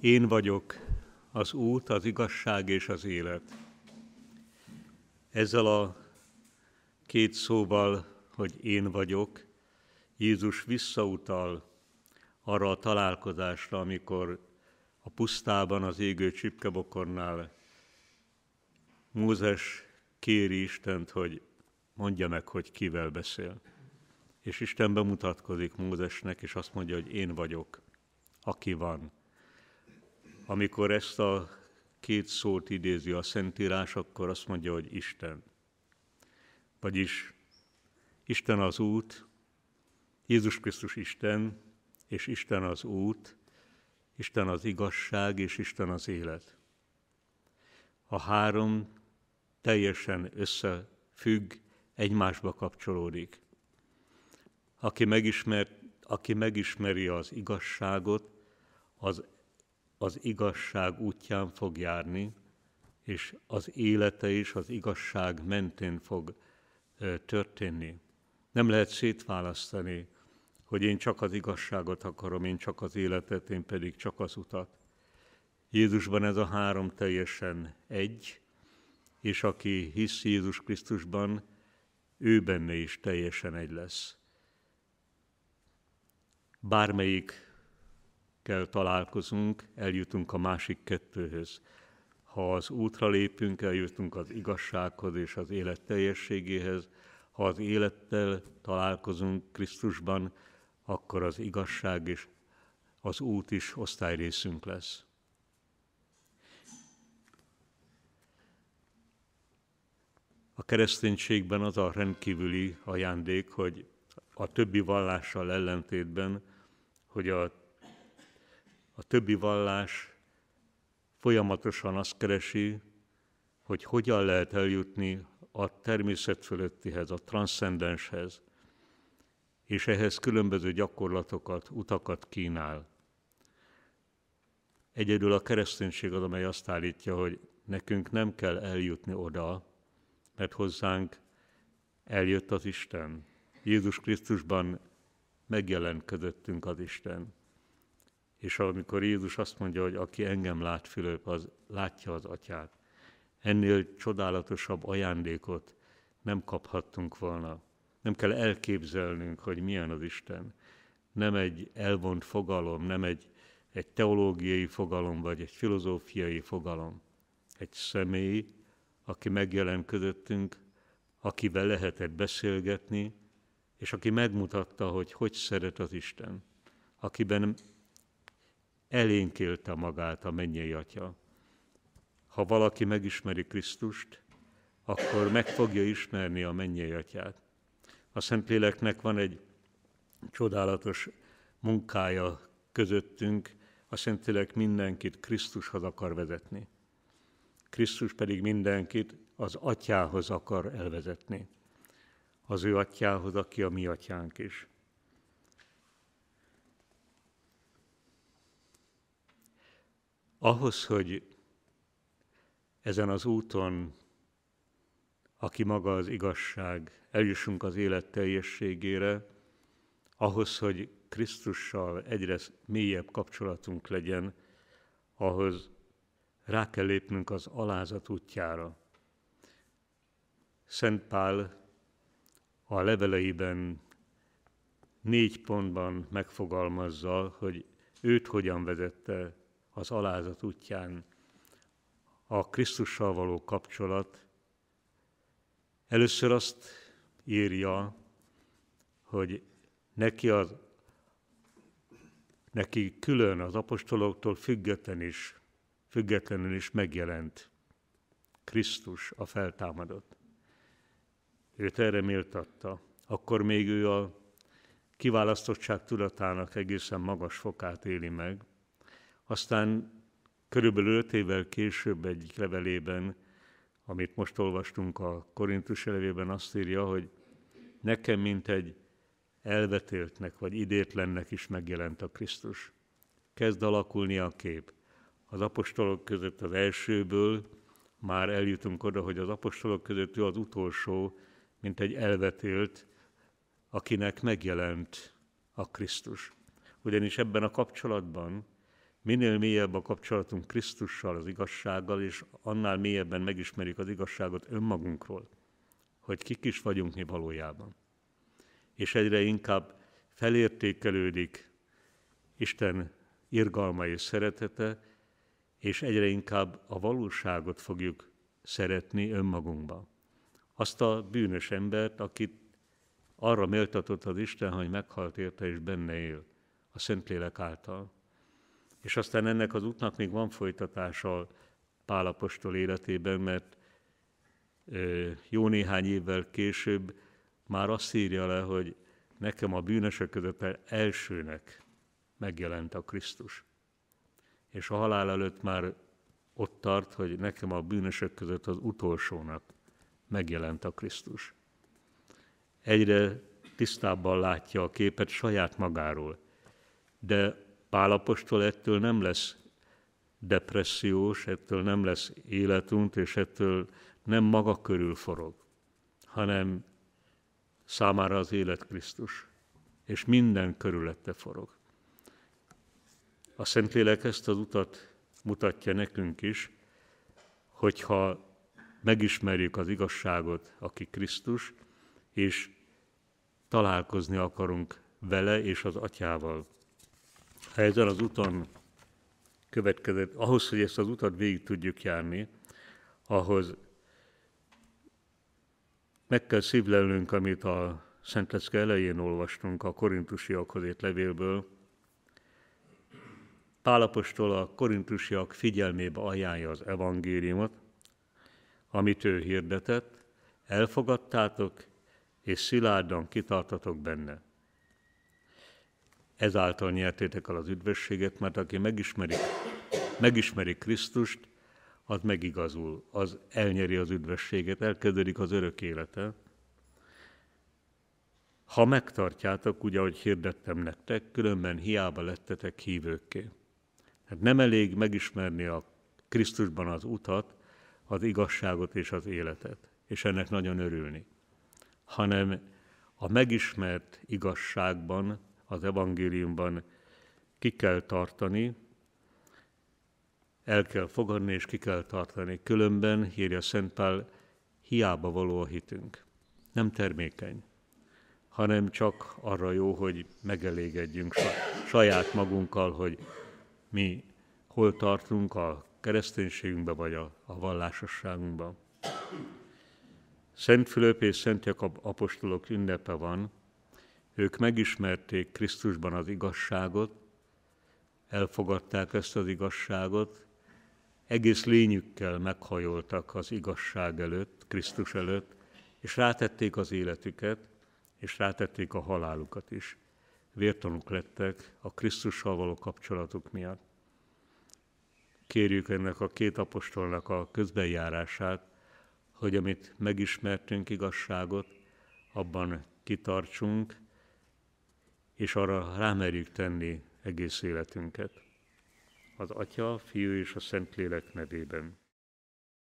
Én vagyok az út, az igazság és az élet. Ezzel a két szóval, hogy én vagyok, Jézus visszautal arra a találkozásra, amikor a pusztában az égő csipkebokornál Mózes kéri Istent, hogy mondja meg, hogy kivel beszél. És Isten bemutatkozik Mózesnek, és azt mondja, hogy én vagyok, aki van amikor ezt a két szót idézi a Szentírás, akkor azt mondja, hogy Isten. Vagyis Isten az út, Jézus Krisztus Isten, és Isten az út, Isten az igazság, és Isten az élet. A három teljesen összefügg, egymásba kapcsolódik. Aki, megismer, aki megismeri az igazságot, az az igazság útján fog járni, és az élete is az igazság mentén fog történni. Nem lehet szétválasztani, hogy én csak az igazságot akarom, én csak az életet, én pedig csak az utat. Jézusban ez a három teljesen egy, és aki hisz Jézus Krisztusban, ő benne is teljesen egy lesz. Bármelyik kell találkozunk, eljutunk a másik kettőhöz. Ha az útra lépünk, eljutunk az igazsághoz és az élet teljességéhez, ha az élettel találkozunk Krisztusban, akkor az igazság is, az út is osztályrészünk lesz. A kereszténységben az a rendkívüli ajándék, hogy a többi vallással ellentétben, hogy a a többi vallás folyamatosan azt keresi, hogy hogyan lehet eljutni a természet fölöttihez, a transzcendenshez, és ehhez különböző gyakorlatokat, utakat kínál. Egyedül a kereszténység az, amely azt állítja, hogy nekünk nem kell eljutni oda, mert hozzánk eljött az Isten. Jézus Krisztusban megjelent az Isten és amikor Jézus azt mondja, hogy aki engem lát, Fülöp, az látja az atyát. Ennél csodálatosabb ajándékot nem kaphattunk volna. Nem kell elképzelnünk, hogy milyen az Isten. Nem egy elvont fogalom, nem egy, egy teológiai fogalom, vagy egy filozófiai fogalom. Egy személy, aki megjelen közöttünk, akivel lehetett beszélgetni, és aki megmutatta, hogy hogy szeret az Isten, akiben elénkélte magát a mennyei atya. Ha valaki megismeri Krisztust, akkor meg fogja ismerni a mennyei atyát. A Szentléleknek van egy csodálatos munkája közöttünk, a Szentlélek mindenkit Krisztushoz akar vezetni. Krisztus pedig mindenkit az atyához akar elvezetni. Az ő atyához, aki a mi atyánk is. Ahhoz, hogy ezen az úton, aki maga az igazság, eljussunk az élet teljességére, ahhoz, hogy Krisztussal egyre mélyebb kapcsolatunk legyen, ahhoz rá kell lépnünk az alázat útjára. Szent Pál a leveleiben négy pontban megfogalmazza, hogy őt hogyan vezette az alázat útján a Krisztussal való kapcsolat először azt írja, hogy neki, az, neki külön az apostoloktól független is, függetlenül is megjelent Krisztus a feltámadott. Őt erre méltatta. Akkor még ő a kiválasztottság tudatának egészen magas fokát éli meg, aztán körülbelül öt évvel később egyik levelében, amit most olvastunk a Korintus levében, azt írja, hogy nekem, mint egy elvetéltnek vagy idétlennek is megjelent a Krisztus. Kezd alakulni a kép. Az apostolok között az elsőből már eljutunk oda, hogy az apostolok között ő az utolsó, mint egy elvetélt, akinek megjelent a Krisztus. Ugyanis ebben a kapcsolatban Minél mélyebb a kapcsolatunk Krisztussal, az igazsággal, és annál mélyebben megismerjük az igazságot önmagunkról, hogy kik is vagyunk mi valójában. És egyre inkább felértékelődik Isten irgalma és szeretete, és egyre inkább a valóságot fogjuk szeretni önmagunkban. Azt a bűnös embert, akit arra méltatott az Isten, hogy meghalt érte és benne él, a Szentlélek által. És aztán ennek az útnak még van folytatása Pálapostól életében, mert jó néhány évvel később már azt írja le, hogy nekem a bűnösök között elsőnek megjelent a Krisztus. És a halál előtt már ott tart, hogy nekem a bűnösök között az utolsónak megjelent a Krisztus. Egyre tisztábban látja a képet saját magáról, de Pálapostól ettől nem lesz depressziós, ettől nem lesz életunt, és ettől nem maga körül forog, hanem számára az élet Krisztus, és minden körülette forog. A Szentlélek ezt az utat mutatja nekünk is, hogyha megismerjük az igazságot, aki Krisztus, és találkozni akarunk vele és az atyával ha ezen az úton következett, ahhoz, hogy ezt az utat végig tudjuk járni, ahhoz meg kell szívlelnünk, amit a Szent Leszke elején olvastunk a korintusiakhoz ért levélből. Pálapostól a korintusiak figyelmébe ajánlja az evangéliumot, amit ő hirdetett, elfogadtátok, és szilárdan kitartatok benne ezáltal nyertétek el az üdvösséget, mert aki megismeri, megismeri Krisztust, az megigazul, az elnyeri az üdvösséget, elkezdődik az örök élete. Ha megtartjátok, ugye, ahogy hirdettem nektek, különben hiába lettetek hívőkké. Hát nem elég megismerni a Krisztusban az utat, az igazságot és az életet, és ennek nagyon örülni, hanem a megismert igazságban az evangéliumban ki kell tartani, el kell fogadni és ki kell tartani. Különben, írja Szent Pál, hiába való a hitünk. Nem termékeny, hanem csak arra jó, hogy megelégedjünk saját magunkkal, hogy mi hol tartunk a kereszténységünkbe vagy a, a vallásosságunkba. Szent Fülöp és Szent Jakab apostolok ünnepe van, ők megismerték Krisztusban az igazságot, elfogadták ezt az igazságot, egész lényükkel meghajoltak az igazság előtt, Krisztus előtt, és rátették az életüket, és rátették a halálukat is. Vértanúk lettek a Krisztussal való kapcsolatuk miatt. Kérjük ennek a két apostolnak a közbenjárását, hogy amit megismertünk igazságot, abban kitartsunk, és arra rámerjük tenni egész életünket. Az Atya, Fiú és a Szentlélek nevében.